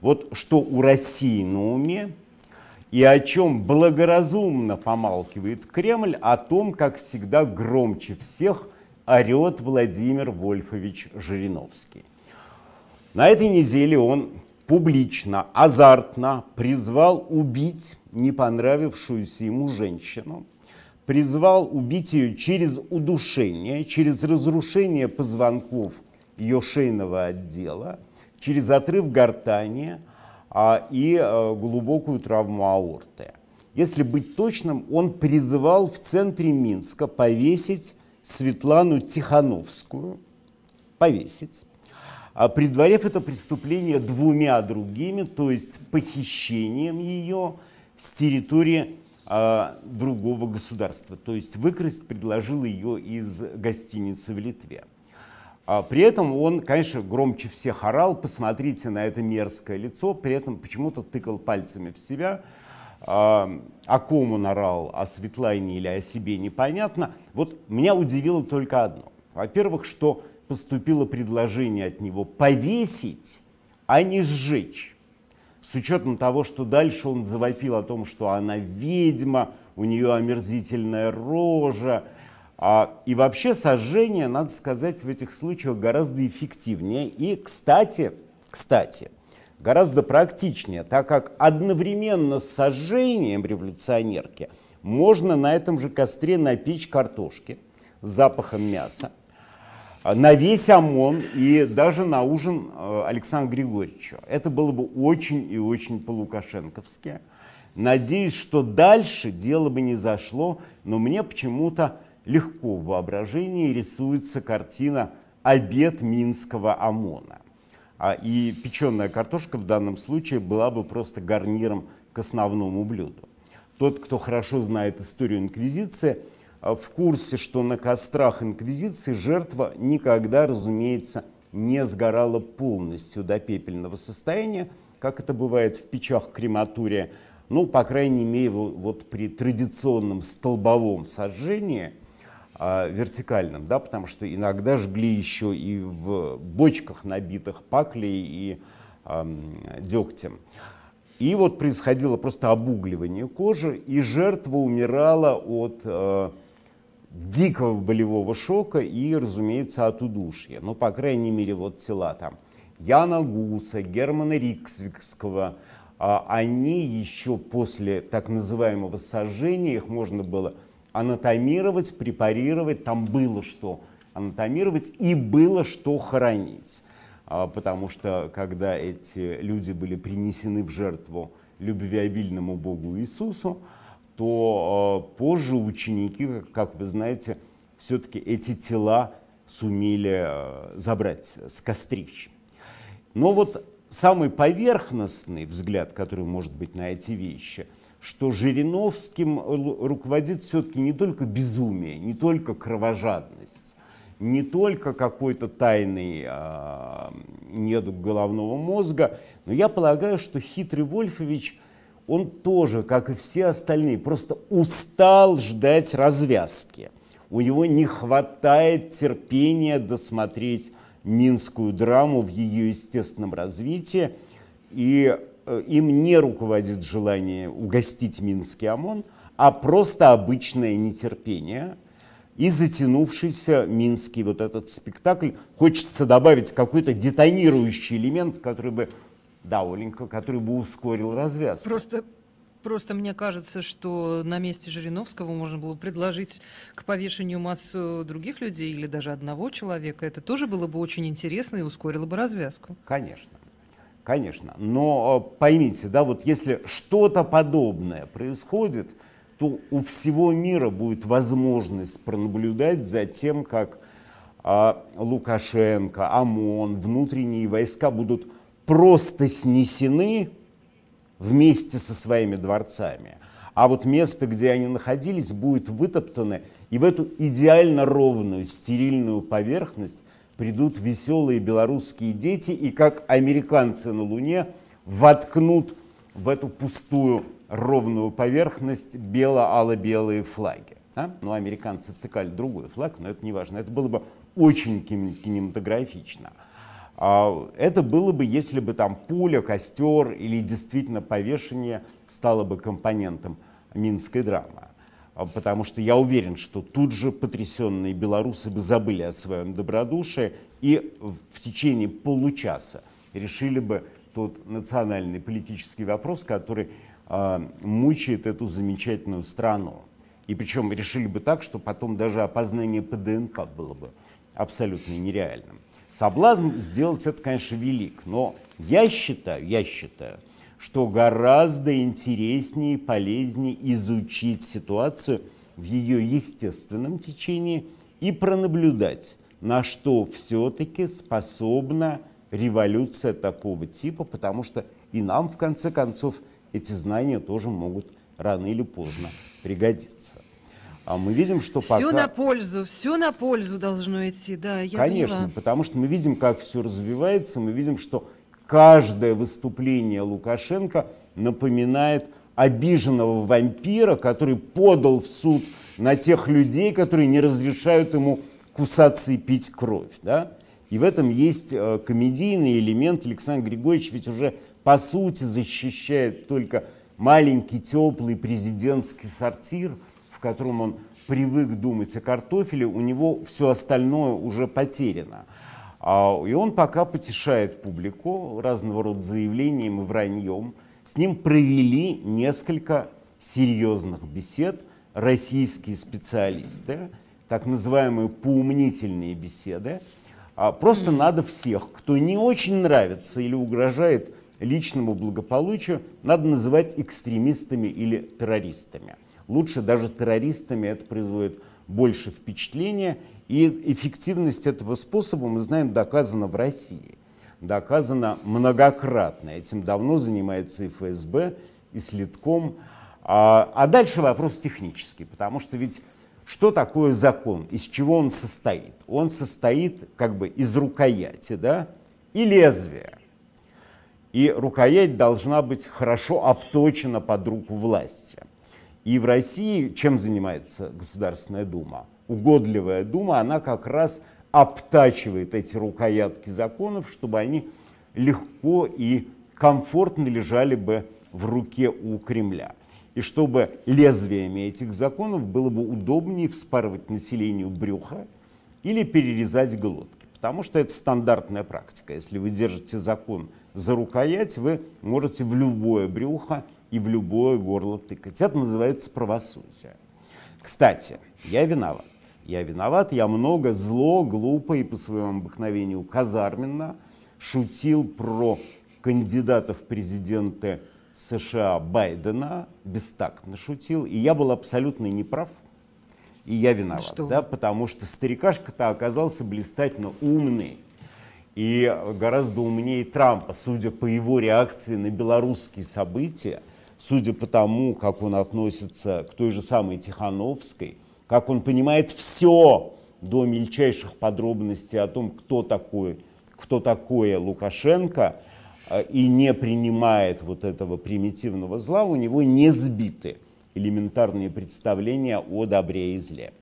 Вот что у России на уме и о чем благоразумно помалкивает Кремль, о том, как всегда громче всех орет Владимир Вольфович Жириновский. На этой неделе он публично, азартно призвал убить не понравившуюся ему женщину, призвал убить ее через удушение, через разрушение позвонков ее шейного отдела – через отрыв гортани а, и э, глубокую травму аорты. Если быть точным, он призывал в центре Минска повесить Светлану Тихановскую, повесить, а, предварив это преступление двумя другими, то есть похищением ее с территории а, другого государства. То есть выкрасть предложил ее из гостиницы в Литве. А при этом он, конечно, громче всех орал, посмотрите на это мерзкое лицо, при этом почему-то тыкал пальцами в себя. А, о ком он орал, о Светлане или о себе, непонятно. Вот меня удивило только одно. Во-первых, что поступило предложение от него повесить, а не сжечь. С учетом того, что дальше он завопил о том, что она ведьма, у нее омерзительная рожа, а, и вообще сожжение, надо сказать, в этих случаях гораздо эффективнее и, кстати, кстати, гораздо практичнее, так как одновременно с сожжением революционерки можно на этом же костре напечь картошки с запахом мяса, а, на весь ОМОН и даже на ужин а, Александру Григорьевичу. Это было бы очень и очень по-лукашенковски. Надеюсь, что дальше дело бы не зашло, но мне почему-то легко в воображении рисуется картина «Обед Минского ОМОНа». А, и печеная картошка в данном случае была бы просто гарниром к основному блюду. Тот, кто хорошо знает историю инквизиции, а, в курсе, что на кострах инквизиции жертва никогда, разумеется, не сгорала полностью до пепельного состояния, как это бывает в печах крематория, ну, по крайней мере, вот при традиционном столбовом сожжении а, вертикальным, да, потому что иногда жгли еще и в бочках набитых паклей и а, дегтем. И вот происходило просто обугливание кожи, и жертва умирала от э, дикого болевого шока и, разумеется, от удушья. Ну, по крайней мере, вот тела там Яна Гуса, Германа Риксвикского, э, они еще после так называемого сожжения, их можно было анатомировать, препарировать, там было что анатомировать и было что хоронить. А, потому что когда эти люди были принесены в жертву любвеобильному Богу Иисусу, то а, позже ученики, как вы знаете, все-таки эти тела сумели а, забрать с кострищ. Но вот самый поверхностный взгляд, который может быть на эти вещи – что Жириновским э, руководит все-таки не только безумие, не только кровожадность, не только какой-то тайный а, недуг головного мозга, но я полагаю, что хитрый Вольфович, он тоже, как и все остальные, просто устал ждать развязки. У него не хватает терпения досмотреть минскую драму в ее естественном развитии. И Э, им не руководит желание угостить Минский ОМОН, а просто обычное нетерпение и затянувшийся минский вот этот спектакль. Хочется добавить какой-то детонирующий элемент, который бы, да, Оленька, который бы ускорил развязку. Просто Просто мне кажется, что на месте Жириновского можно было предложить к повешению массу э, других людей или даже одного человека. Это тоже было бы очень интересно и ускорило бы развязку. Конечно. Конечно, но э, поймите, да, вот если что-то подобное происходит, то у всего мира будет возможность пронаблюдать за тем, как а, Лукашенко, ОМОН, внутренние войска будут просто снесены вместе со своими дворцами. А вот место, где они находились, будет вытоптано, и в эту идеально ровную, стерильную поверхность – придут веселые белорусские дети и как американцы на Луне воткнут в эту пустую ровную поверхность бело-ало-белые флаги. Да? Ну, американцы втыкали другой флаг, но это не важно. Это было бы очень кинематографично. А, это было бы, если бы там пуля, костер или действительно повешение стало бы компонентом минской драмы. А, потому что я уверен, что тут же потрясенные белорусы бы забыли о своем добродушии и в течение получаса решили бы тот национальный политический вопрос, который э, мучает эту замечательную страну. И причем решили бы так, что потом даже опознание по ДНК было бы абсолютно нереальным. Соблазн сделать это, конечно, велик, но я считаю, я считаю, что гораздо интереснее и полезнее изучить ситуацию в ее естественном течении и пронаблюдать, на что все-таки способна революция такого типа, потому что и нам, в конце концов, эти знания тоже могут рано или поздно пригодиться. А мы видим, что все пока... Все на пользу, все на пользу должно идти, да, я Конечно, поняла. потому что мы видим, как все развивается, мы видим, что каждое выступление Лукашенко напоминает обиженного вампира, который подал в суд на тех людей, которые не разрешают ему кусаться и пить кровь. Да? И в этом есть э, комедийный элемент. Александр Григорьевич ведь уже по сути защищает только маленький теплый президентский сортир, в котором он привык думать о картофеле, у него все остальное уже потеряно. А, и он пока потешает публику разного рода заявлениями, враньем. С ним провели несколько серьезных бесед российские специалисты, так называемые поумнительные беседы. А, просто надо всех, кто не очень нравится или угрожает личному благополучию, надо называть экстремистами или террористами. Лучше даже террористами это производит больше впечатления, и эффективность этого способа, мы знаем, доказана в России. Доказана многократно. Этим давно занимается и ФСБ, и следком. А, а дальше вопрос технический, потому что ведь что такое закон, из чего он состоит? Он состоит как бы из рукояти да, и лезвия. И рукоять должна быть хорошо обточена под руку власти. И в России чем занимается Государственная Дума? угодливая дума, она как раз обтачивает эти рукоятки законов, чтобы они легко и комфортно лежали бы в руке у Кремля. И чтобы лезвиями этих законов было бы удобнее вспарывать населению брюха или перерезать глотки. Потому что это стандартная практика. Если вы держите закон за рукоять, вы можете в любое брюхо и в любое горло тыкать. Это называется правосудие. Кстати, я виноват. Я виноват, я много зло, глупо и по своему обыкновению казарменно шутил про кандидата в президенты США Байдена, бестактно шутил, и я был абсолютно неправ, и я виноват, что? да, потому что старикашка-то оказался блистательно умный и гораздо умнее Трампа, судя по его реакции на белорусские события, судя по тому, как он относится к той же самой Тихановской, как он понимает все до мельчайших подробностей о том, кто такой, кто такое Лукашенко, э, и не принимает вот этого примитивного зла, у него не сбиты элементарные представления о добре и зле.